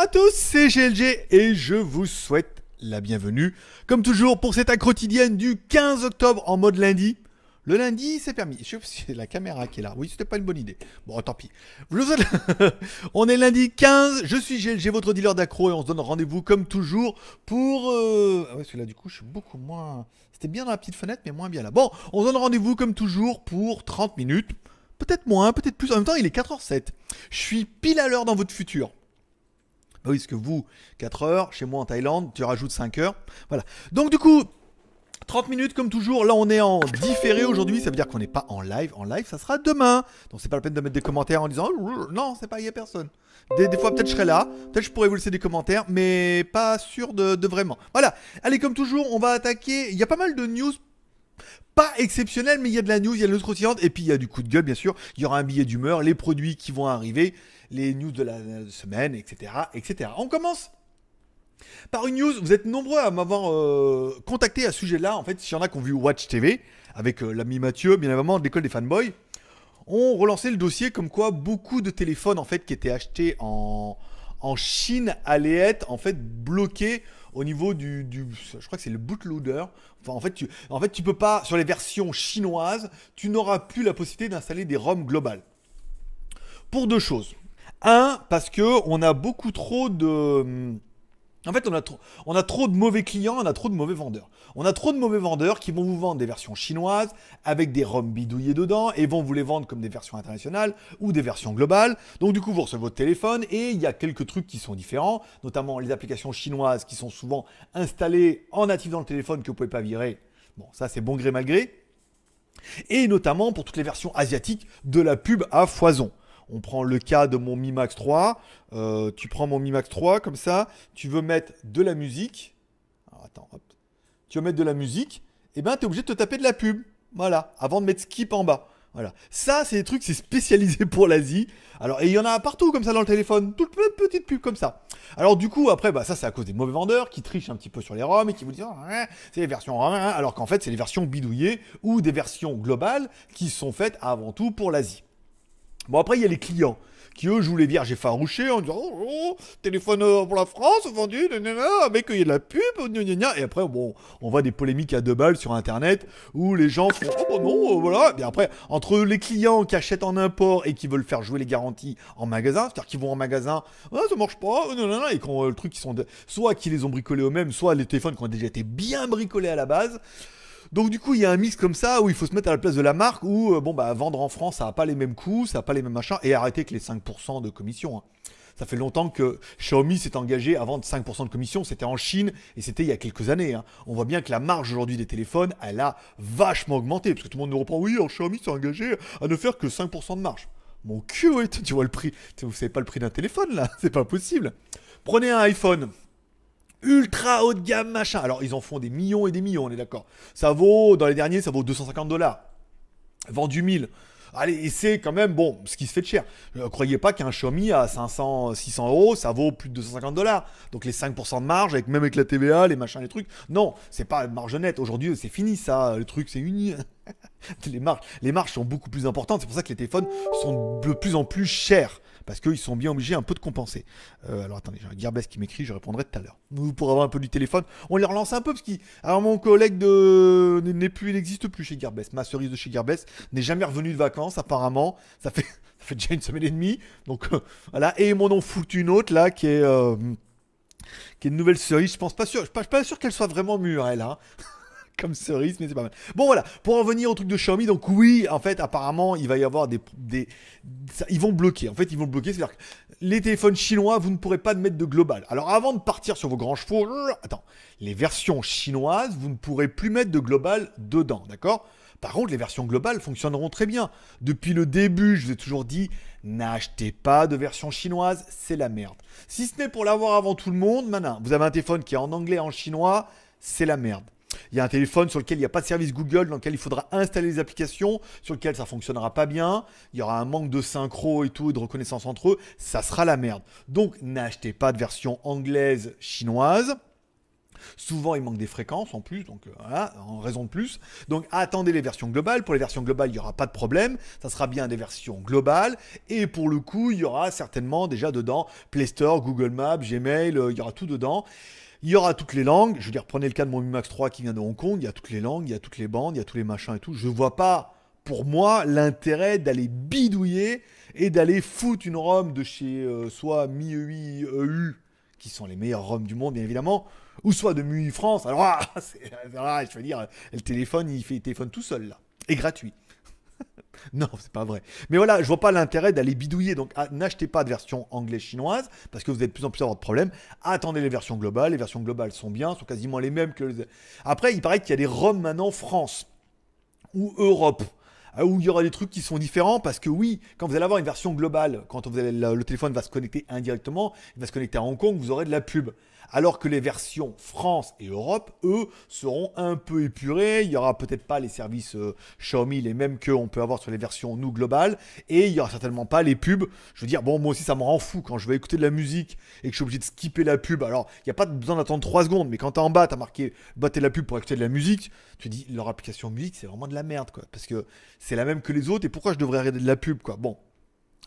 à tous, c'est GLG et je vous souhaite la bienvenue. Comme toujours pour cette quotidienne du 15 octobre en mode lundi. Le lundi, c'est permis. Je sais si c'est la caméra qui est là. Oui, c'était pas une bonne idée. Bon, tant pis. on est lundi 15. Je suis GLG, votre dealer d'accro, et on se donne rendez-vous comme toujours pour. Euh, ah ouais, parce là, du coup, je suis beaucoup moins. C'était bien dans la petite fenêtre, mais moins bien là. Bon, on se donne rendez-vous comme toujours pour 30 minutes. Peut-être moins, peut-être plus. En même temps, il est 4h07. Je suis pile à l'heure dans votre futur. Bah oui, parce que vous, 4 heures, chez moi en Thaïlande, tu rajoutes 5 heures. Voilà. Donc du coup, 30 minutes comme toujours. Là, on est en différé aujourd'hui. Ça veut dire qu'on n'est pas en live. En live, ça sera demain. Donc, c'est pas la peine de mettre des commentaires en disant non, c'est pas, il y a personne. Des, fois, peut-être je serai là. Peut-être je pourrais vous laisser des commentaires, mais pas sûr de, de vraiment. Voilà. Allez, comme toujours, on va attaquer. Il y a pas mal de news pas exceptionnel, mais il y a de la news, il y a de l'autre et puis il y a du coup de gueule, bien sûr. Il y aura un billet d'humeur, les produits qui vont arriver, les news de la euh, semaine, etc., etc. On commence par une news. Vous êtes nombreux à m'avoir euh, contacté à ce sujet-là. En fait, s'il y en a qui ont vu Watch TV avec euh, l'ami Mathieu, bien évidemment, de l'école des fanboys, ont relancé le dossier comme quoi beaucoup de téléphones en fait qui étaient achetés en Chine allaient être en fait bloqués au niveau du, je crois que c'est le bootloader. Enfin, en fait, tu, en peux pas sur les versions chinoises, tu n'auras plus la possibilité d'installer des ROM globales. Pour deux choses. Un, parce que on a beaucoup trop de hum, en fait, on a, trop, de mauvais clients, on a trop de mauvais vendeurs. On a trop de mauvais vendeurs qui vont vous vendre des versions chinoises avec des roms bidouillés dedans et vont vous les vendre comme des versions internationales ou des versions globales. Donc du coup, vous recevez votre téléphone et il y a quelques trucs qui sont différents, notamment les applications chinoises qui sont souvent installées en natif dans le téléphone que vous pouvez pas virer. Bon, ça c'est bon gré mal gré. Et notamment pour toutes les versions asiatiques de la pub à foison on prend le cas de mon Mi Max 3. Euh, tu prends mon Mi Max 3 comme ça, tu veux mettre de la musique. attends, Tu veux mettre de la musique, et eh ben tu es obligé de te taper de la pub. Voilà, avant de mettre skip en bas. Voilà. Ça, c'est des trucs, c'est spécialisé pour l'Asie. Alors, et il y en a partout comme ça dans le téléphone. les petites pubs comme ça. Alors, du coup, après, bah, ça, c'est à cause des mauvais vendeurs qui trichent un petit peu sur les ROM et qui vous disent, oh, c'est les versions hein, hein. alors qu'en fait, c'est les versions bidouillées ou des versions globales qui sont faites avant tout pour l'Asie. Bon, après, il y a les clients qui, eux, jouent les vierges effarouchées en disant oh, oh téléphone euh, pour la France, vendu, nanana, avec euh, il y a de la pub, Et après, bon, on voit des polémiques à deux balles sur Internet où les gens font Oh, bah non, euh, voilà. bien après, entre les clients qui achètent en import et qui veulent faire jouer les garanties en magasin, c'est-à-dire qu'ils vont en magasin, ah, ça marche pas, nanana, et quand le truc, qui sont soit qui les ont bricolés eux-mêmes, soit les téléphones qui ont déjà été bien bricolés à la base. Donc du coup, il y a un mix comme ça où il faut se mettre à la place de la marque où euh, bon bah vendre en France, ça n'a pas les mêmes coûts, ça n'a pas les mêmes machins et arrêter que les 5% de commission. Hein. Ça fait longtemps que Xiaomi s'est engagé à vendre 5% de commission, c'était en Chine et c'était il y a quelques années. Hein. On voit bien que la marge aujourd'hui des téléphones, elle a vachement augmenté parce que tout le monde nous reprend oui, alors Xiaomi s'est engagé à ne faire que 5% de marge. Mon cul, tu vois le prix, vous savez pas le prix d'un téléphone là, c'est pas possible. Prenez un iPhone, ultra haut de gamme, machin. Alors, ils en font des millions et des millions, on est d'accord. Ça vaut, dans les derniers, ça vaut 250 dollars. Vendu 1000. Allez, et c'est quand même, bon, ce qui se fait de cher. Euh, croyez pas qu'un Xiaomi à 500, 600 euros, ça vaut plus de 250 dollars. Donc les 5% de marge, avec, même avec la TVA, les machins, les trucs. Non, c'est pas marge nette. Aujourd'hui, c'est fini ça. Le truc, c'est uni. les, marges, les marges sont beaucoup plus importantes. C'est pour ça que les téléphones sont de plus en plus chers parce qu'ils sont bien obligés un peu de compenser. Euh, alors attendez, j'ai un Gearbest qui m'écrit, je répondrai tout à l'heure. Nous, pour avoir un peu du téléphone. On les relance un peu parce qu'il. Alors mon collègue de... n'est plus, n'existe plus chez Gearbest. Ma cerise de chez Gearbest n'est jamais revenue de vacances apparemment. Ça fait, fait déjà une semaine et demie. Donc euh, voilà. Et mon nom fout une autre là qui est. Euh, qui est une nouvelle cerise, je pense pas sûr, je suis pas, sûr qu'elle soit vraiment mûre, elle, hein. comme cerise, mais c'est pas mal. Bon, voilà. Pour en venir au truc de Xiaomi, donc oui, en fait, apparemment, il va y avoir des. ils vont bloquer. En fait, ils vont bloquer. C'est-à-dire que les téléphones chinois, vous ne pourrez pas mettre de global. Alors, avant de partir sur vos grands chevaux, attends. Les versions chinoises, vous ne pourrez plus mettre de global dedans, d'accord par contre, les versions globales fonctionneront très bien. Depuis le début, je vous ai toujours dit, n'achetez pas de version chinoise, c'est la merde. Si ce n'est pour l'avoir avant tout le monde, maintenant, vous avez un téléphone qui est en anglais, en chinois, c'est la merde. Il y a un téléphone sur lequel il n'y a pas de service Google, dans lequel il faudra installer les applications, sur lequel ça fonctionnera pas bien, il y aura un manque de synchro et tout, de reconnaissance entre eux, ça sera la merde. Donc n'achetez pas de version anglaise, chinoise. Souvent, il manque des fréquences en plus, donc euh, voilà, en raison de plus. Donc attendez les versions globales. Pour les versions globales, il n'y aura pas de problème. Ça sera bien des versions globales. Et pour le coup, il y aura certainement déjà dedans Play Store, Google Maps, Gmail, euh, il y aura tout dedans. Il y aura toutes les langues. Je veux dire, prenez le cas de mon Mi Max 3 qui vient de Hong Kong. Il y a toutes les langues, il y a toutes les bandes, il y a tous les machins et tout. Je ne vois pas, pour moi, l'intérêt d'aller bidouiller et d'aller foutre une ROM de chez euh, soit MIUI EU, e qui sont les meilleurs ROM du monde, bien évidemment, ou soit de MUI e France. Alors, ah, ah, je veux dire, le téléphone, il fait téléphone tout seul, là. Et gratuit. Non, c'est pas vrai. Mais voilà, je vois pas l'intérêt d'aller bidouiller. Donc, ah, n'achetez pas de version anglaise-chinoise parce que vous allez de plus en plus avoir de problèmes. Attendez les versions globales. Les versions globales sont bien, sont quasiment les mêmes que. Après, il paraît qu'il y a des ROM maintenant France ou Europe euh, où il y aura des trucs qui sont différents parce que oui, quand vous allez avoir une version globale, quand vous allez, le téléphone va se connecter indirectement, il va se connecter à Hong Kong, vous aurez de la pub alors que les versions France et Europe, eux, seront un peu épurées. Il n'y aura peut-être pas les services euh, Xiaomi, les mêmes qu'on peut avoir sur les versions nous globales, et il n'y aura certainement pas les pubs. Je veux dire, bon, moi aussi, ça me rend fou quand je vais écouter de la musique et que je suis obligé de skipper la pub. Alors, il n'y a pas besoin d'attendre 3 secondes, mais quand t'es en bas, t'as marqué battez la pub pour écouter de la musique, tu dis leur application musique, c'est vraiment de la merde, quoi, parce que c'est la même que les autres, et pourquoi je devrais arrêter de la pub, quoi. Bon,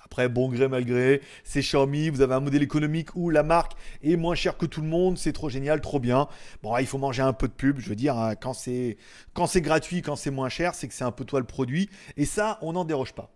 après, bon gré malgré, c'est Xiaomi, vous avez un modèle économique où la marque est moins chère que tout le monde, c'est trop génial, trop bien. Bon, il faut manger un peu de pub, je veux dire, hein, quand c'est gratuit, quand c'est moins cher, c'est que c'est un peu toi le produit. Et ça, on n'en déroge pas.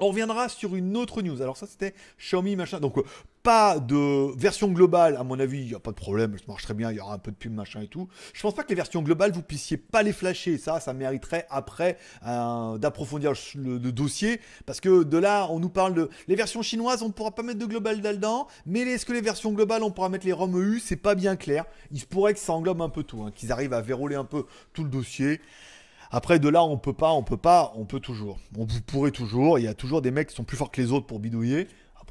On reviendra sur une autre news. Alors ça c'était Xiaomi machin. Donc euh, pas de version globale, à mon avis, il n'y a pas de problème, ça marche très bien, il y aura un peu de pub, machin et tout. Je pense pas que les versions globales, vous puissiez pas les flasher, ça, ça mériterait après euh, d'approfondir le, dossier, parce que de là, on nous parle de... Les versions chinoises, on ne pourra pas mettre de global dedans, mais est-ce que les versions globales, on pourra mettre les ROM EU C'est pas bien clair. Il se pourrait que ça englobe un peu tout, hein, qu'ils arrivent à verrouiller un peu tout le dossier. Après, de là, on peut pas, on peut pas, on peut toujours. On vous pourrez toujours. Il y a toujours des mecs qui sont plus forts que les autres pour bidouiller.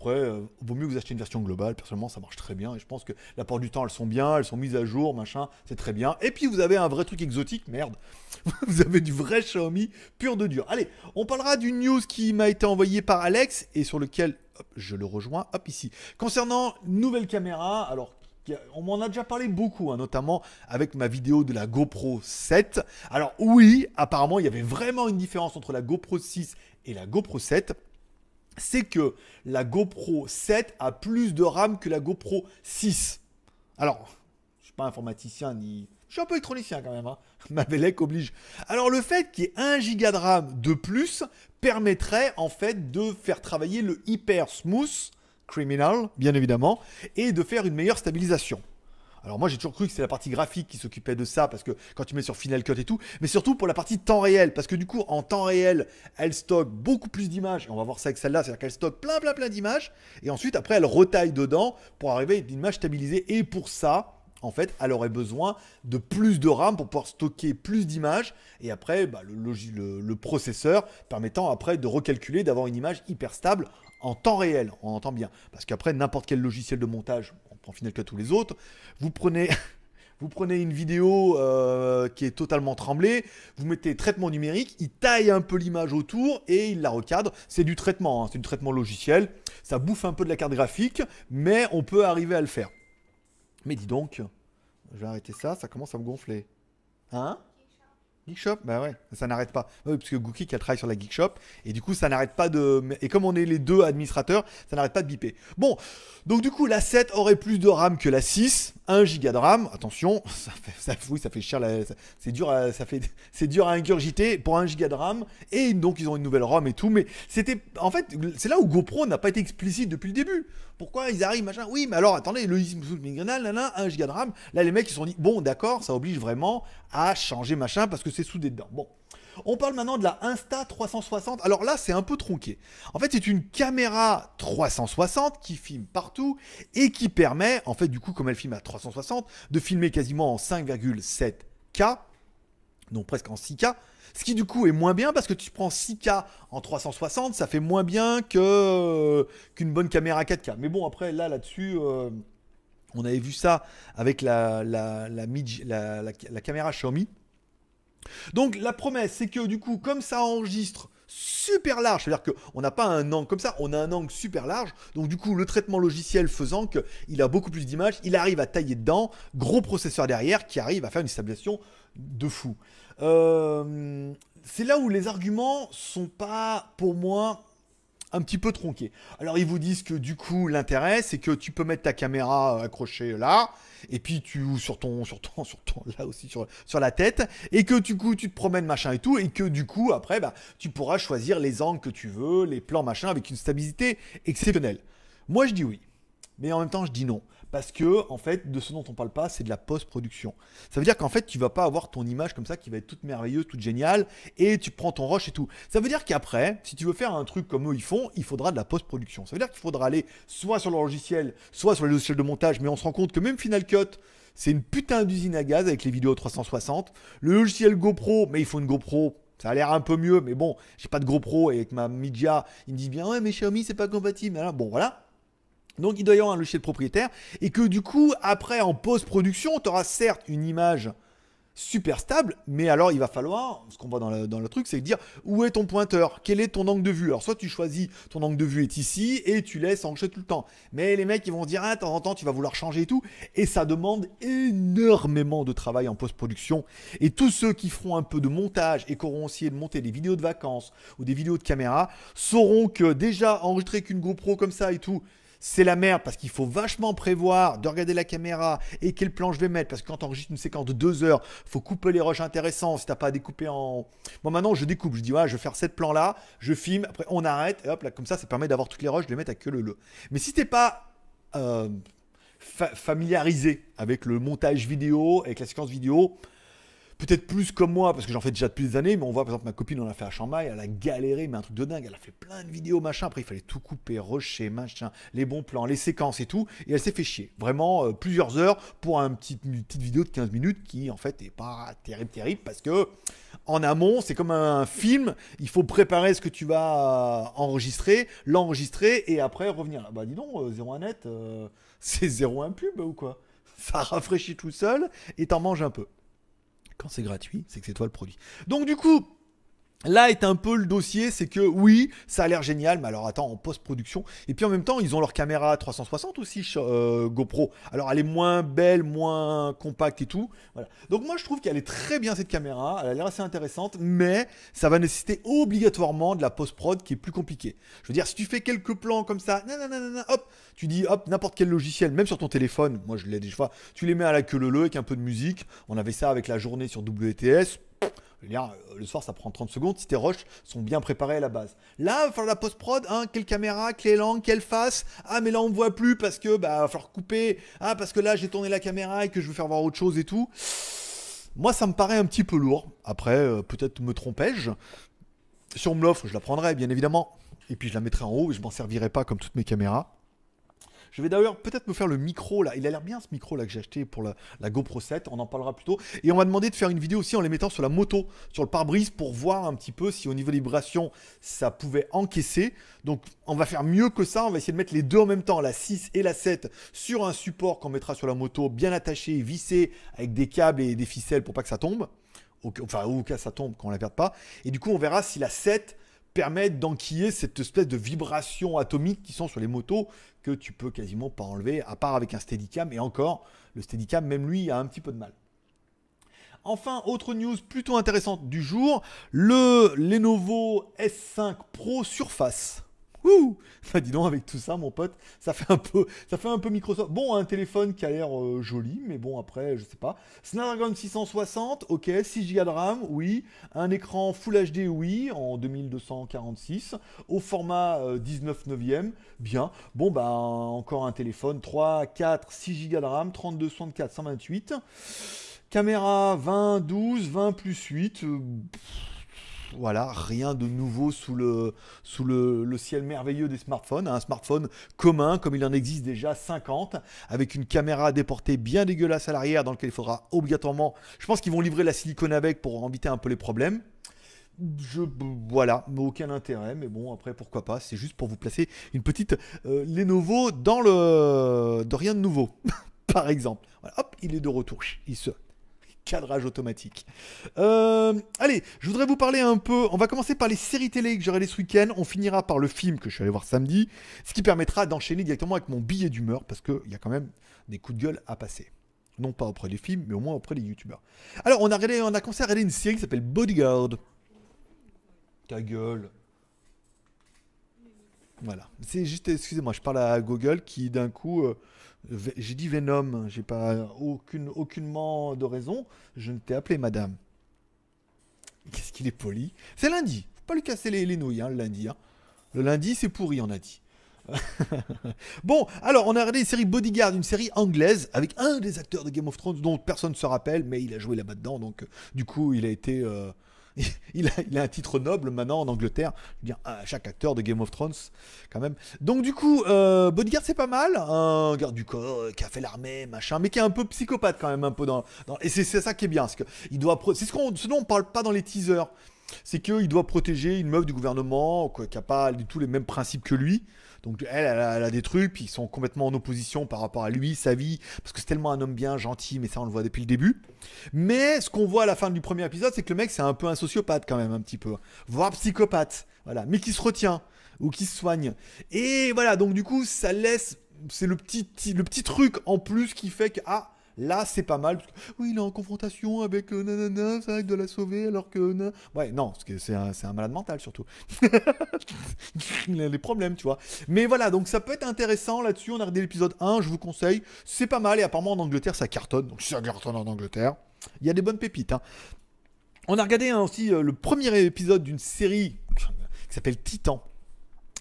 Après, euh, vaut mieux vous acheter une version globale. Personnellement, ça marche très bien. Et je pense que la porte du temps, elles sont bien, elles sont mises à jour, machin, c'est très bien. Et puis, vous avez un vrai truc exotique, merde. vous avez du vrai Xiaomi pur de dur. Allez, on parlera d'une news qui m'a été envoyée par Alex et sur lequel je le rejoins, hop, ici. Concernant nouvelle caméra, alors on m'en a déjà parlé beaucoup, hein, notamment avec ma vidéo de la GoPro 7. Alors oui, apparemment, il y avait vraiment une différence entre la GoPro 6 et la GoPro 7 c'est que la GoPro 7 a plus de RAM que la GoPro 6. Alors, je ne suis pas informaticien ni... Je suis un peu électronicien quand même, hein. ma Vélec oblige. Alors le fait qu'il y ait 1 giga de RAM de plus permettrait en fait de faire travailler le hyper smooth criminal, bien évidemment, et de faire une meilleure stabilisation. Alors moi j'ai toujours cru que c'est la partie graphique qui s'occupait de ça, parce que quand tu mets sur Final Cut et tout, mais surtout pour la partie temps réel, parce que du coup en temps réel, elle stocke beaucoup plus d'images, et on va voir ça avec celle-là, c'est-à-dire qu'elle stocke plein plein plein d'images, et ensuite après elle retaille dedans pour arriver à une image stabilisée, et pour ça, en fait, elle aurait besoin de plus de RAM pour pouvoir stocker plus d'images. Et après, bah, le, le, processeur permettant après de recalculer, d'avoir une image hyper stable en temps réel, on entend bien. Parce qu'après, n'importe quel logiciel de montage, en Final Cut tous les autres, vous prenez, vous prenez une vidéo euh, qui est totalement tremblée, vous mettez traitement numérique, il taille un peu l'image autour et il la recadre. C'est du traitement, hein, c'est du traitement logiciel, ça bouffe un peu de la carte graphique, mais on peut arriver à le faire. Mais dis donc, je vais arrêter ça, ça commence à me gonfler. Hein Geek Shop, bah ouais, ça n'arrête pas. Ah oui, parce que Gookie qui a travaillé sur la Geek Shop, et du coup, ça n'arrête pas de. Et comme on est les deux administrateurs, ça n'arrête pas de biper. Bon, donc du coup, la 7 aurait plus de RAM que la 6, 1 giga de RAM. Attention, ça fait, ça, oui, ça fait cher, c'est dur, à, ça dur à ingurgiter pour 1 giga de RAM. Et donc, ils ont une nouvelle ROM et tout, mais c'était. En fait, c'est là où GoPro n'a pas été explicite depuis le début. Pourquoi ils arrivent, machin Oui, mais alors attendez, le là 1 giga de RAM. Là, les mecs, ils se sont dit, bon, d'accord, ça oblige vraiment à changer machin parce que c'est soudé dedans. Bon. On parle maintenant de la Insta360. Alors là, c'est un peu tronqué. En fait, c'est une caméra 360 qui filme partout et qui permet, en fait, du coup, comme elle filme à 360, de filmer quasiment en 5,7K, donc presque en 6K. Ce qui du coup est moins bien parce que tu prends 6K en 360, ça fait moins bien que euh, qu'une bonne caméra 4K. Mais bon, après, là, là-dessus, euh, on avait vu ça avec la, la, la caméra Xiaomi. Donc la promesse, c'est que du coup, comme ça enregistre super large, c'est-à-dire qu'on n'a pas un angle comme ça, on a un angle super large, donc du coup le traitement logiciel faisant qu'il a beaucoup plus d'images, il arrive à tailler dedans, gros processeur derrière qui arrive à faire une stabilisation de fou. Euh, c'est là où les arguments sont pas pour moi un petit peu tronqué. Alors ils vous disent que du coup l'intérêt c'est que tu peux mettre ta caméra euh, accrochée euh, là et puis tu sur ton sur ton sur ton là aussi sur sur la tête et que du coup tu te promènes machin et tout et que du coup après bah tu pourras choisir les angles que tu veux, les plans machin avec une stabilité exceptionnelle. Moi je dis oui. Mais en même temps je dis non parce que en fait, de ce dont on parle pas, c'est de la post-production. Ça veut dire qu'en fait, tu vas pas avoir ton image comme ça qui va être toute merveilleuse, toute géniale, et tu prends ton rush et tout. Ça veut dire qu'après, si tu veux faire un truc comme eux ils font, il faudra de la post-production. Ça veut dire qu'il faudra aller soit sur le logiciel, soit sur les logiciels de montage, mais on se rend compte que même Final Cut, c'est une putain d'usine à gaz avec les vidéos 360. Le logiciel GoPro, mais il faut une GoPro ça a l'air un peu mieux, mais bon, j'ai pas de GoPro et avec ma Media, ils me disent bien ouais mais Xiaomi c'est pas compatible. Bon voilà, donc il doit y avoir un logiciel propriétaire et que du coup, après en post-production, tu auras certes une image super stable, mais alors il va falloir, ce qu'on voit dans le, truc, c'est dire où est ton pointeur, quel est ton angle de vue. Alors soit tu choisis ton angle de vue est ici et tu laisses enregistrer tout le temps. Mais les mecs ils vont dire ah, de temps en temps tu vas vouloir changer et tout, et ça demande énormément de travail en post-production. Et tous ceux qui feront un peu de montage et qui auront essayé de monter des vidéos de vacances ou des vidéos de caméra sauront que déjà enregistrer qu'une GoPro comme ça et tout, c'est la merde parce qu'il faut vachement prévoir de regarder la caméra et quel plan je vais mettre. Parce que quand tu enregistres une séquence de deux heures, faut couper les roches intéressantes. si t'as pas à découper en. Moi maintenant, je découpe. Je dis, ouais, je vais faire cette plan là, je filme, après on arrête, et hop, là, comme ça, ça permet d'avoir toutes les roches. Je les mettre à que le le. Mais si t'es pas. Euh, familiarisé avec le montage vidéo, avec la séquence vidéo, peut-être plus comme moi, parce que j'en fais déjà depuis des années, mais on voit par exemple ma copine, on a fait à Chambay. elle a galéré, mais un truc de dingue, elle a fait plein de vidéos, machin, après il fallait tout couper, rusher, machin, les bons plans, les séquences et tout, et elle s'est fait chier. Vraiment euh, plusieurs heures pour un petit, une petite vidéo de 15 minutes qui en fait est pas terrible, terrible, parce que en amont, c'est comme un film, il faut préparer ce que tu vas euh, enregistrer, l'enregistrer et après revenir. Ah bah dis donc, 01 euh, net, c'est 01 pub ou quoi ça rafraîchit tout seul et t'en manges un peu. Quand c'est gratuit, c'est que c'est toi le produit. Donc du coup, Là est un peu le dossier, c'est que oui, ça a l'air génial, mais alors attends, en post-production. Et puis en même temps, ils ont leur caméra 360 aussi, euh, GoPro. Alors elle est moins belle, moins compacte et tout. Voilà. Donc moi je trouve qu'elle est très bien cette caméra, elle a l'air assez intéressante, mais ça va nécessiter obligatoirement de la post-prod qui est plus compliquée. Je veux dire, si tu fais quelques plans comme ça, nanana, hop, tu dis hop, n'importe quel logiciel, même sur ton téléphone, moi je l'ai déjà, tu les mets à la queue leu avec un peu de musique. On avait ça avec la journée sur WTS euh, le soir, ça prend 30 secondes si tes roches sont bien préparées à la base. Là, il va falloir la post-prod, hein, quelle caméra, quelle langue, quelle face. Ah, mais là, on me voit plus parce que, bah, va falloir couper. Ah, parce que là, j'ai tourné la caméra et que je veux faire voir autre chose et tout. Moi, ça me paraît un petit peu lourd. Après, euh, peut-être me trompais-je. Si on me l'offre, je la prendrai, bien évidemment. Et puis, je la mettrai en haut et je m'en servirai pas comme toutes mes caméras. Je vais d'ailleurs peut-être me faire le micro là. Il a l'air bien ce micro là que j'ai acheté pour la, GoPro 7. On en parlera plus tôt. Et on m'a demandé de faire une vidéo aussi en les mettant sur la moto, sur le pare-brise pour voir un petit peu si au niveau des vibrations ça pouvait encaisser. Donc on va faire mieux que ça. On va essayer de mettre les deux en même temps, la 6 et la 7, sur un support qu'on mettra sur la moto bien attaché, vissé avec des câbles et des ficelles pour pas que ça tombe. Enfin, au cas ça tombe qu'on ne la perde pas. Et du coup, on verra si la 7 permet d'enquiller cette espèce de vibration atomique qui sont sur les motos, que tu peux quasiment pas enlever, à part avec un Steadicam. Et encore, le Steadicam, même lui, a un petit peu de mal. Enfin, autre news plutôt intéressante du jour, le Lenovo S5 Pro Surface. Ouh dis donc, avec tout ça, mon pote, ça fait un peu, ça fait un peu Microsoft. Bon, un téléphone qui a l'air euh, joli, mais bon, après, je sais pas. Snapdragon 660, ok. 6 Go de RAM, oui. Un écran Full HD, oui, en 2246. Au format euh, 19 neuvième, bien. Bon, bah, encore un téléphone. 3, 4, 6 Go de RAM, 32, 64, 128. Caméra 20, 12, 20 plus 8 voilà, rien de nouveau sous le, sous le, ciel merveilleux des smartphones. un smartphone commun, comme il en existe déjà 50, avec une caméra déportée bien dégueulasse à l'arrière, dans lequel il faudra obligatoirement. Je pense qu'ils vont livrer la silicone avec pour éviter un peu les problèmes. Je, voilà, aucun intérêt, mais bon, après pourquoi pas, c'est juste pour vous placer une petite euh, Lenovo dans le. de rien de nouveau, par exemple. hop, il est de retour, il se cadrage automatique. Euh, allez, je voudrais vous parler un peu. On va commencer par les séries télé que j'aurai les ce week-end. On finira par le film que je suis allé voir samedi, ce qui permettra d'enchaîner directement avec mon billet d'humeur parce qu'il y a quand même des coups de gueule à passer. Non pas auprès des films, mais au moins auprès des youtubeurs. Alors, on a, regardé, on a commencé à regarder une série qui s'appelle Bodyguard. Ta gueule. Voilà. C'est juste, excusez-moi, je parle à Google qui d'un coup. Euh, j'ai dit Venom, j'ai pas aucune, aucunement de raison. Je ne t'ai appelé madame. Qu'est-ce qu'il est poli. C'est lundi. Faut pas lui casser les, les nouilles, hein, le lundi. Hein. Le lundi, c'est pourri, on a dit. bon, alors on a regardé une série Bodyguard, une série anglaise avec un des acteurs de Game of Thrones dont personne ne se rappelle, mais il a joué là-bas dedans, donc euh, du coup il a été euh, il, a, un titre noble maintenant en Angleterre. Je veux chaque acteur de Game of Thrones, quand même. Donc, du coup, euh, Bodyguard, c'est pas mal. Un garde du corps euh, qui a fait l'armée, machin, mais qui est un peu psychopathe quand même, un peu dans. Et c'est ça qui est bien. doit... C'est ce, qu'on ce dont on parle pas dans les teasers c'est qu'il doit protéger une meuf du gouvernement qui n'a pas du tout les mêmes principes que lui. Donc elle, elle a, des trucs, puis ils sont complètement en opposition par rapport à lui, sa vie, parce que c'est tellement un homme bien, gentil, mais ça on le voit depuis le début. Mais ce qu'on voit à la fin du premier épisode, c'est que le mec c'est un peu un sociopathe quand même, un petit peu, voire psychopathe, voilà, mais qui se retient ou qui se soigne. Et voilà, donc du coup ça laisse, c'est le petit, le petit truc en plus qui fait que ah, Là, c'est pas mal. Parce que, oui, il est en confrontation avec euh, nanana, ça, avec de la sauver alors que. Ouais, non, parce que c'est un, malade mental surtout. il a des problèmes, tu vois. Mais voilà, donc ça peut être intéressant là-dessus. On a regardé l'épisode 1, je vous conseille. C'est pas mal et apparemment en Angleterre, ça cartonne. Donc ça cartonne en Angleterre, il y a des bonnes pépites. Hein. On a regardé hein, aussi euh, le premier épisode d'une série qui s'appelle Titan.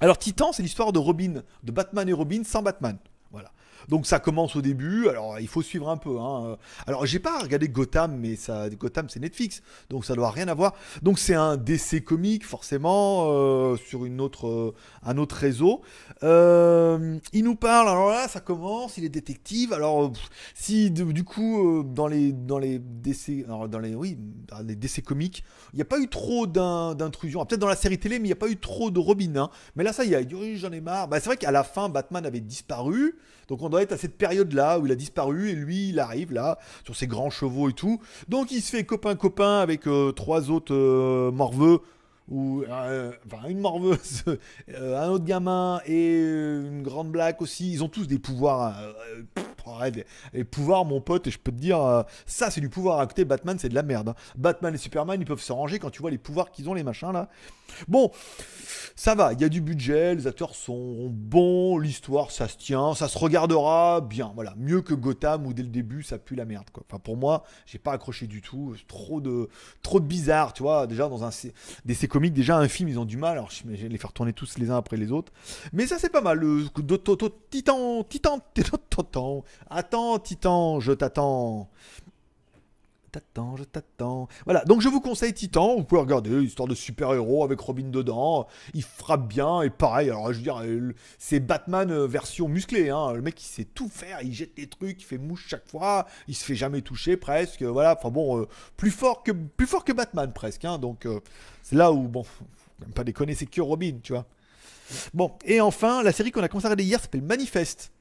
Alors Titan, c'est l'histoire de Robin, de Batman et Robin sans Batman. Voilà. Donc ça commence au début. Alors il faut suivre un peu. Hein. Alors j'ai pas regardé Gotham, mais ça, Gotham c'est Netflix, donc ça doit rien avoir. Donc c'est un décès comique forcément euh, sur une autre, euh, un autre réseau. Euh, il nous parle. Alors là ça commence. Il est détective. Alors si du coup dans les dans les décès, dans les oui dans les comiques, il n'y a pas eu trop d'intrusion. Ah, peut-être dans la série télé, mais il n'y a pas eu trop de Robin. Hein. Mais là ça y est, j'en ai marre. Bah, c'est vrai qu'à la fin Batman avait disparu. Donc on doit être à cette période-là où il a disparu et lui, il arrive là, sur ses grands chevaux et tout. Donc il se fait copain-copain avec euh, trois autres euh, morveux ou euh, enfin une morveuse, un autre gamin et une grande blague aussi. Ils ont tous des pouvoirs et les, pouvoirs, mon pote, et je peux te dire, euh, ça c'est du pouvoir. À côté, Batman, c'est de la merde. Hein. Batman et Superman, ils peuvent se ranger quand tu vois les pouvoirs qu'ils ont, les machins là. Bon, ça va, il y a du budget, les acteurs sont bons, l'histoire, ça se tient, ça se regardera bien. Voilà, mieux que Gotham où dès le début, ça pue la merde. Quoi. Enfin, pour moi, j'ai pas accroché du tout. Trop de, trop de bizarre, tu vois. Déjà, dans un DC comique, déjà un film, ils ont du mal. Alors, je les faire tourner tous les uns après les autres. Mais ça, c'est pas mal. Le Titan, Titan, Titan, Attends, Titan, je t'attends. T'attends, je t'attends. Voilà, donc je vous conseille Titan, vous pouvez regarder, l'histoire de super-héros avec Robin dedans, il frappe bien, et pareil, alors je veux dire, euh, c'est Batman euh, version musclée, hein. le mec il sait tout faire, il jette des trucs, il fait mouche chaque fois, il se fait jamais toucher presque, voilà, enfin bon, euh, plus, fort que, plus fort que Batman presque, hein. donc c'est là où, bon, même pas déconner, c'est que Robin, tu vois. Bon, et enfin, la série qu'on a commencé à regarder hier s'appelle Manifeste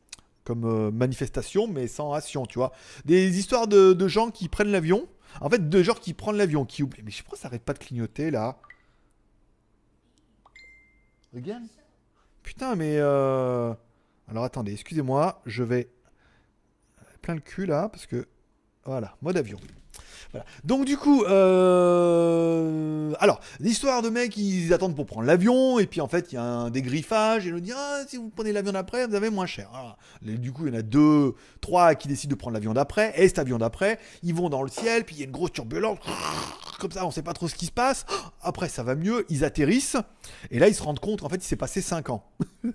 comme euh, manifestation, mais sans action, tu vois. Des histoires de, gens qui prennent l'avion. En fait, de gens qui prennent l'avion, qui oublie Mais je crois pas, ça arrête pas de clignoter là. Again Putain, mais. Euh, alors attendez, excusez-moi, je vais. Plein le cul là, parce que. Voilà, mode avion. Voilà. Donc du coup, euh, alors l'histoire de mecs, ils attendent pour prendre l'avion et puis en fait il y a un dégriffage et ils nous disent ah, si vous prenez l'avion d'après, vous avez moins cher. du coup, il y en a deux, trois qui décident de prendre l'avion d'après et cet avion d'après, ils vont dans le ciel puis il y a une grosse turbulence comme ça, on sait pas trop ce qui se passe. Après ça va mieux, ils atterrissent et là ils se rendent compte en fait il s'est passé 5 ans.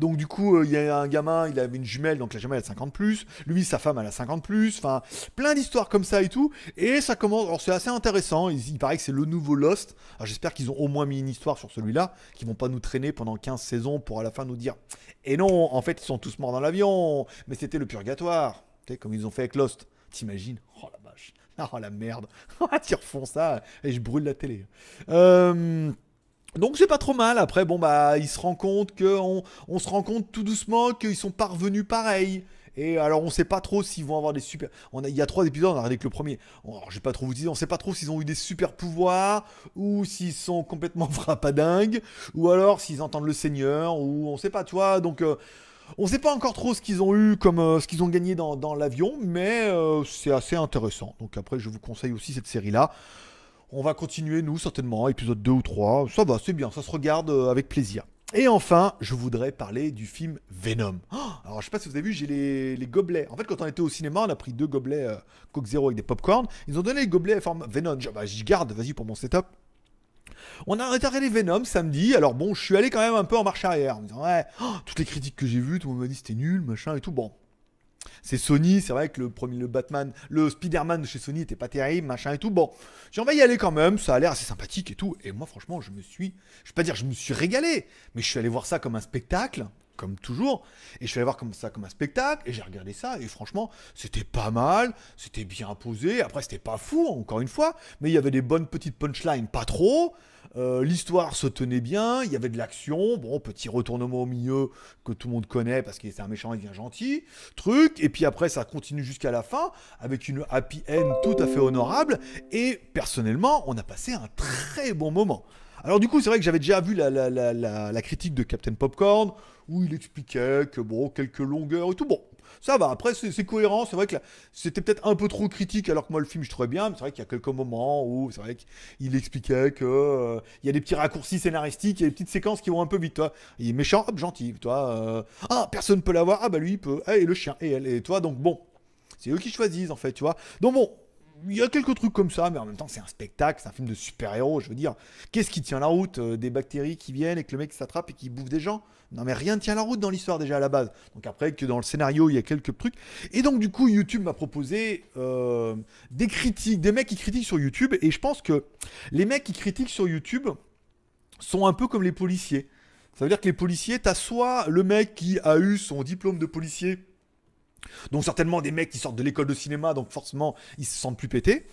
donc du coup euh, il y a un gamin, il avait une jumelle donc la jumelle elle a 50 plus, lui sa femme elle a 50 plus, enfin plein d'histoires comme ça et tout et ça commence. Alors c'est assez intéressant. Il, paraît que c'est le nouveau Lost. j'espère qu'ils ont au moins mis une histoire sur celui-là, qu'ils vont pas nous traîner pendant 15 saisons pour à la fin nous dire. Et eh non, en fait, ils sont tous morts dans l'avion. Mais c'était le purgatoire. Tu sais, comme ils ont fait avec Lost. T'imagines Oh la vache. Oh la merde. Ils ah, refont ça et je brûle la télé. Euh, donc c'est pas trop mal. Après, bon bah, ils se rendent compte que on, on se rend compte tout doucement qu'ils sont parvenus pareil. Et alors, on ne sait pas trop s'ils vont avoir des super. On il y a trois épisodes, on a regardé que le premier. Alors, je vais pas trop vous dire, on ne sait pas trop s'ils ont eu des super pouvoirs, ou s'ils sont complètement frappadingues, ou alors s'ils entendent le Seigneur, ou on ne sait pas, toi. Donc. Euh, on ne sait pas encore trop ce qu'ils ont eu comme euh, ce qu'ils ont gagné dans, l'avion, mais euh, c'est assez intéressant. Donc après, je vous conseille aussi cette série-là. On va continuer, nous, certainement, épisode 2 ou 3. Ça va, c'est bien, ça se regarde avec plaisir. Et enfin, je voudrais parler du film Venom. Oh, alors, je sais pas si vous avez vu, j'ai les, gobelets. En fait, quand on était au cinéma, on a pris deux gobelets euh, Coke Zero avec des popcorn. Ils ont donné les gobelets à forme Venom. Bah, j'y garde, vas-y pour mon setup. On a regardé les Venom samedi. Alors bon, je suis allé quand même un peu en marche arrière. En me disant, ouais, oh, toutes les critiques que j'ai vues, tout le monde m'a dit c'était nul, machin et tout. Bon, c'est Sony, c'est vrai que le premier, le Batman, le Spider-Man chez Sony était pas terrible, machin et tout. Bon, j'ai envie y aller quand même, ça a l'air assez sympathique et tout. Et moi, franchement, je me suis, je vais pas dire je me suis régalé, mais je suis allé voir ça comme un spectacle, comme toujours. Et je suis allé voir comme ça comme un spectacle, et j'ai regardé ça, et franchement, c'était pas mal, c'était bien posé. Après, c'était pas fou, encore une fois, mais il y avait des bonnes petites punchlines, pas trop. Euh, l'histoire se tenait bien, il y avait de l'action, bon, petit retournement au milieu que tout le monde connaît parce qu'il est un méchant, et bien gentil, truc, et puis après ça continue jusqu'à la fin avec une happy end tout à fait honorable, et personnellement, on a passé un très bon moment. Alors du coup, c'est vrai que j'avais déjà vu la, la, critique de Captain Popcorn, où il expliquait que, bon, quelques longueurs et tout, bon, ça va, après c'est cohérent, c'est vrai que c'était peut-être un peu trop critique alors que moi le film je trouvais bien, mais c'est vrai qu'il y a quelques moments où c'est vrai qu'il expliquait que euh, il y a des petits raccourcis scénaristiques, il y a des petites séquences qui vont un peu vite, toi. Il est méchant, hop, gentil, toi. Euh, ah, personne peut l'avoir, ah bah lui il peut, et eh, le chien, et elle, et toi, donc bon, c'est eux qui choisissent en fait, tu vois. Donc bon, il y a quelques trucs comme ça, mais en même temps, c'est un spectacle, c'est un film de super-héros. Je veux dire, qu'est-ce qui tient la route euh, Des bactéries qui viennent et que le mec s'attrape et qui bouffe des gens non mais rien ne tient la route dans l'histoire déjà à la base. Donc après que dans le scénario il y a quelques trucs. Et donc du coup YouTube m'a proposé euh, des critiques, des mecs qui critiquent sur YouTube. Et je pense que les mecs qui critiquent sur YouTube sont un peu comme les policiers. Ça veut dire que les policiers, t'as soit le mec qui a eu son diplôme de policier, donc certainement des mecs qui sortent de l'école de cinéma, donc forcément ils se sentent plus pétés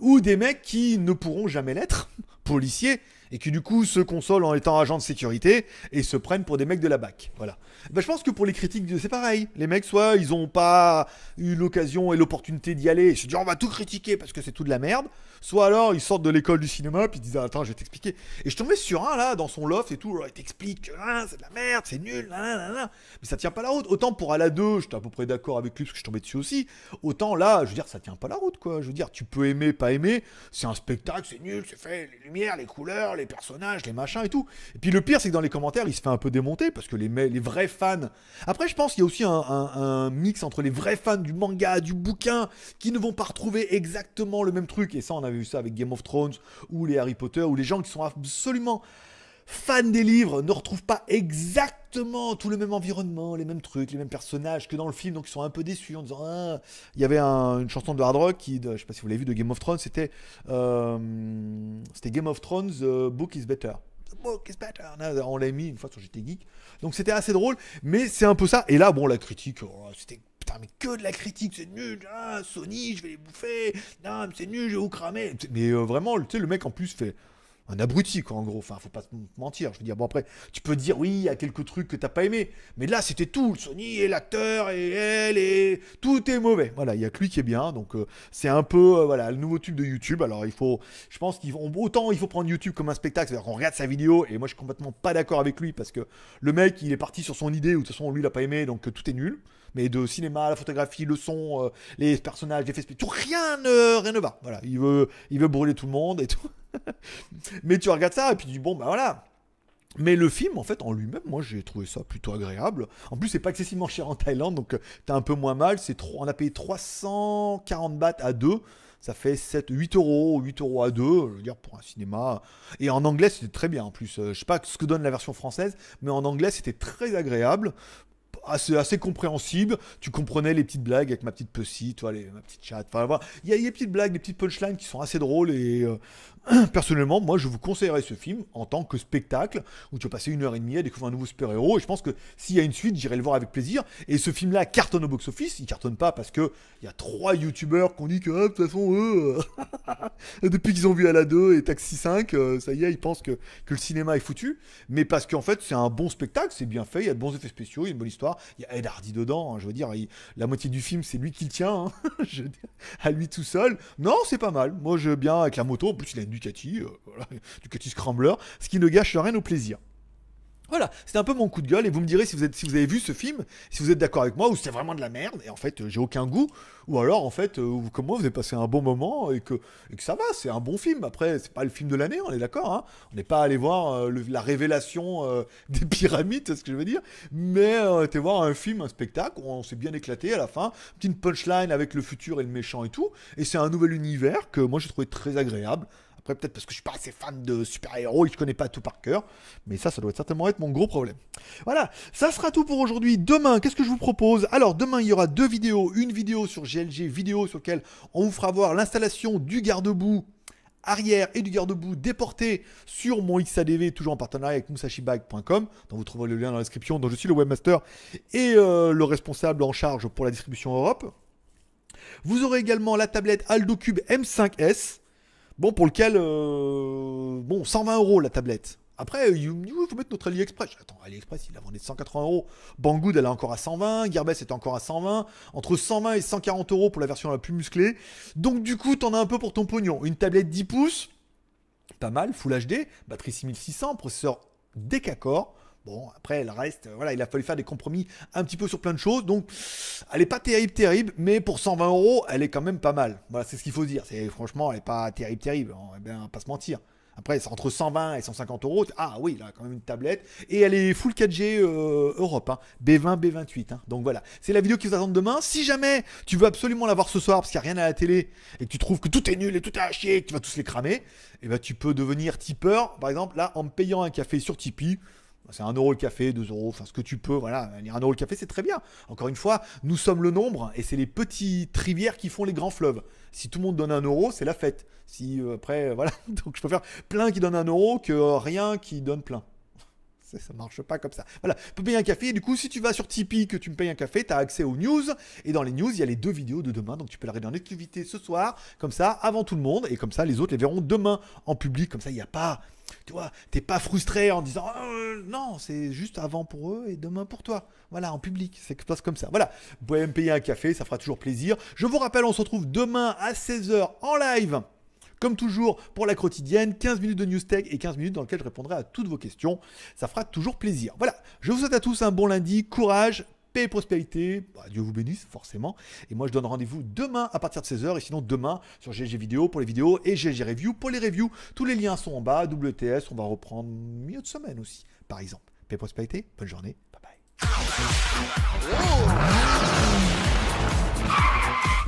ou des mecs qui ne pourront jamais l'être, policiers, et qui du coup se consolent en étant agents de sécurité et se prennent pour des mecs de la BAC. Voilà. Ben, je pense que pour les critiques, c'est pareil. Les mecs, soit ils n'ont pas eu l'occasion et l'opportunité d'y aller, et se dire on va tout critiquer parce que c'est tout de la merde, soit alors ils sortent de l'école du cinéma, puis ils disent Attends, je vais t'expliquer. Et je tombais sur un là, dans son loft et tout, il t'explique que hein, c'est de la merde, c'est nul, mais ça tient pas la route. Autant pour à la 2, j'étais à peu près d'accord avec lui parce que je tombais dessus aussi. Autant là, je veux dire, ça tient pas la route quoi. Je veux dire, tu peux aimer, pas aimer, c'est un spectacle, c'est nul, c'est fait, les lumières, les couleurs, les personnages, les machins et tout. Et puis le pire, c'est que dans les commentaires, il se fait un peu démonter parce que les, les vrais fans. Après, je pense qu'il y a aussi un, mix entre les vrais fans du manga, du bouquin, qui ne vont pas retrouver exactement le même truc. Et ça, on a vu ça avec Game of Thrones ou les Harry Potter, ou les gens qui sont absolument fans des livres ne retrouvent pas exactement tout le même environnement, les mêmes trucs, les mêmes personnages que dans le film, donc ils sont un peu déçus en disant ah, il y avait une chanson de hard rock qui, je sais pas si vous l'avez vu, de Game of Thrones, c'était euh, c'était Game of Thrones, The euh, Book is Better. The book is better. On l'a mis une fois sur GT Geek. Donc c'était assez drôle, mais c'est un peu ça. Et là, bon, la critique, oh, c'était mais que de la critique, c'est nul, ah, Sony, je vais les bouffer, non, mais c'est nul, je vais vous cramer. Mais euh, vraiment, tu sais, le mec en plus fait un abruti, quoi, en gros. Enfin, faut pas se mentir. Je veux dire, bon, après, tu peux dire, oui, il y a quelques trucs que t'as pas aimé. Mais là, c'était tout. Le Sony et l'acteur et elle et tout est mauvais. Voilà, il y a que lui qui est bien. Donc, euh, c'est un peu, euh, voilà, le nouveau tube de YouTube. Alors, il faut, je pense qu'ils vont, autant il faut prendre YouTube comme un spectacle. C'est-à-dire qu'on regarde sa vidéo et moi, je suis complètement pas d'accord avec lui parce que le mec, il est parti sur son idée ou de toute façon, lui, il a pas aimé, donc tout est nul mais de cinéma, la photographie, le son, euh, les personnages, les faits, tout rien ne, rien ne va. Voilà, il veut, il veut brûler tout le monde et tout. mais tu regardes ça et puis tu dis bon bah voilà. Mais le film, en fait, en lui-même, moi, j'ai trouvé ça plutôt agréable. En plus, c'est pas excessivement cher en Thaïlande, donc euh, tu as un peu moins mal. C'est trop... On a payé 340 bahts à deux ça fait 7, 8 euros, 8 euros à deux, je veux dire, pour un cinéma. Et en anglais, c'était très bien en plus. Euh, je sais pas ce que donne la version française, mais en anglais, c'était très agréable assez, assez compréhensible. Tu comprenais les petites blagues avec ma petite pussy, toi, les, ma petite chat, Enfin, voilà. Il y a des petites blagues, des petites punchlines qui sont assez drôles et euh, personnellement, moi, je vous conseillerais ce film en tant que spectacle où tu vas passer une heure et demie à découvrir un nouveau super-héros. Et je pense que s'il y a une suite, j'irai le voir avec plaisir. Et ce film-là cartonne au box-office. Il cartonne pas parce que il y a trois youtubeurs qui ont dit que, ah, de toute façon, eux, euh, depuis qu'ils ont vu la 2 et Taxi 5, euh, ça y est, ils pensent que, que le cinéma est foutu. Mais parce qu'en fait, c'est un bon spectacle, c'est bien fait, il y a de bons effets spéciaux, il y a une bonne histoire. Il y a Ed Hardy dedans. Hein, je veux dire, la moitié du film, c'est lui qui le tient, hein, à lui tout seul. Non, c'est pas mal. Moi, je bien avec la moto. En plus, il a Ducati, euh, voilà, Ducati Scrambler, ce qui ne gâche rien au plaisir. Voilà, c'était un peu mon coup de gueule et vous me direz si vous, êtes, si vous avez vu ce film, si vous êtes d'accord avec moi ou c'est vraiment de la merde et en fait euh, j'ai aucun goût ou alors en fait euh, comme moi vous avez passé un bon moment et que, ça va, c'est un bon film. Après c'est pas le film de l'année, on est d'accord, hein. on n'est pas allé voir la révélation des pyramides, c'est ce que je veux dire, mais on es voir un film, un spectacle, on s'est bien éclaté à la fin, petite punchline avec le futur et le méchant et tout et c'est un nouvel univers que moi j'ai trouvé très agréable peut-être parce que je suis pas assez fan de super-héros et je je connais pas tout par cœur. Mais ça, ça doit certainement être mon gros problème. Voilà, ça sera tout pour aujourd'hui. Demain, qu'est-ce que je vous propose Alors, demain, il y aura deux vidéos. Une vidéo sur GLG vidéo sur laquelle on vous fera voir l'installation du garde-boue arrière et du garde-boue déporté sur mon XADV, toujours en partenariat avec musashibag.com, dont vous trouverez le lien dans la description, dont je suis le webmaster et euh, le responsable en charge pour la distribution Europe. Vous aurez également la tablette Aldo Cube M5S, Bon, pour lequel, euh, bon, 120 euros la tablette. Après, euh, il faut mettre notre AliExpress. Attends, AliExpress, il la vendait 180 euros. Banggood, elle est encore à 120. Gearbest est encore à 120. Entre 120 et 140 euros pour la version la plus musclée. Donc, du coup, t'en as un peu pour ton pognon. Une tablette 10 pouces, pas mal, Full HD, batterie 6600, processeur décacore Bon, après, elle reste, euh, voilà, il a fallu faire des compromis un petit peu sur plein de choses. Donc, elle n'est pas terrible, terrible, mais pour 120 euros, elle est quand même pas mal. Voilà, c'est ce qu'il faut dire. C'est Franchement, elle n'est pas terrible, terrible. On eh bien, pas se mentir. Après, c'est entre 120 et 150 euros. Ah oui, a quand même une tablette. Et elle est full 4G euh, Europe, B20, hein. B28. Hein. Donc voilà, c'est la vidéo qui vous attend demain. Si jamais tu veux absolument la voir ce soir parce qu'il n'y a rien à la télé et que tu trouves que tout est nul et tout est à chier que tu vas tous les cramer, et eh ben, tu peux devenir tipeur, par exemple, là, en me payant un café sur Tipeee. C'est un euro le café, deux euros, enfin ce que tu peux, voilà. Un euro le café, c'est très bien. Encore une fois, nous sommes le nombre et c'est les petites rivières qui font les grands fleuves. Si tout le monde donne un euro, c'est la fête. Si euh, après, voilà. Donc je préfère plein qui donne un euro que rien qui donne plein. Ça, marche pas comme ça. Voilà, tu peux payer un café. Et du coup, si tu vas sur Tipeee, que tu me payes un café, tu as accès aux news. Et dans les news, il y a les deux vidéos de demain. Donc tu peux la regarder en activité ce soir, comme ça, avant tout le monde. Et comme ça, les autres les verront demain en public. Comme ça, il n'y a pas. Tu vois, t'es pas frustré en disant ah, euh, non, c'est juste avant pour eux et demain pour toi. Voilà, en public, c'est que passe comme ça. Voilà, vous pouvez payer un café, ça fera toujours plaisir. Je vous rappelle, on se retrouve demain à 16h en live comme toujours, pour la quotidienne, 15 minutes de news tech et 15 minutes dans lesquelles je répondrai à toutes vos questions. Ça fera toujours plaisir. Voilà, je vous souhaite à tous un bon lundi, courage, paix et prospérité. Bah, Dieu vous bénisse, forcément. Et moi, je donne rendez-vous demain à partir de 16h. Et sinon, demain sur GG Vidéo pour les vidéos et GG Review pour les reviews. Tous les liens sont en bas. WTS, on va reprendre milieu de semaine aussi, par exemple. Paix et prospérité, bonne journée. Bye bye.